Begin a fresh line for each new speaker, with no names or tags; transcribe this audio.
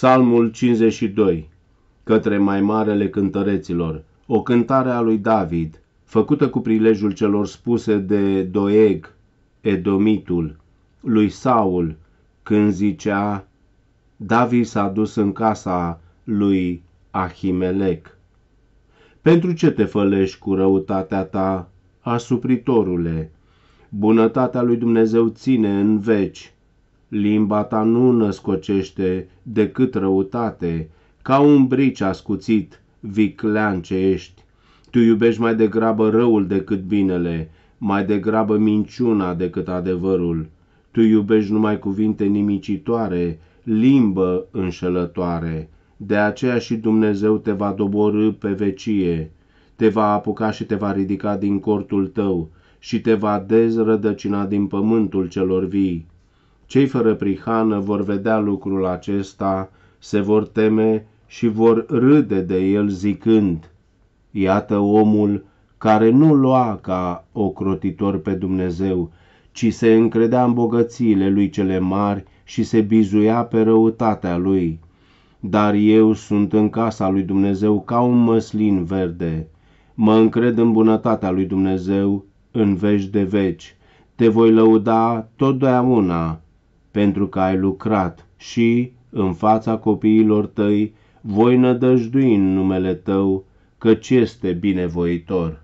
Psalmul 52 Către mai marele cântăreților O cântare a lui David Făcută cu prilejul celor spuse de Doeg, Edomitul, lui Saul Când zicea David s-a dus în casa lui Ahimelec Pentru ce te fălești cu răutatea ta, asupritorule? Bunătatea lui Dumnezeu ține în veci Limba ta nu născocește decât răutate, ca un brici ascuțit, viclean ce ești. Tu iubești mai degrabă răul decât binele, mai degrabă minciuna decât adevărul. Tu iubești numai cuvinte nimicitoare, limbă înșelătoare. De aceea și Dumnezeu te va doborâ pe vecie, te va apuca și te va ridica din cortul tău și te va dezrădăcina din pământul celor vii cei fără prihană vor vedea lucrul acesta, se vor teme și vor râde de el zicând, Iată omul care nu lua ca ocrotitor pe Dumnezeu, ci se încredea în bogățiile lui cele mari și se bizuia pe răutatea lui. Dar eu sunt în casa lui Dumnezeu ca un măslin verde. Mă încred în bunătatea lui Dumnezeu în veci de veci. Te voi lăuda totdeauna pentru că ai lucrat și, în fața copiilor tăi, voi nădăjdui în numele tău, căci este binevoitor.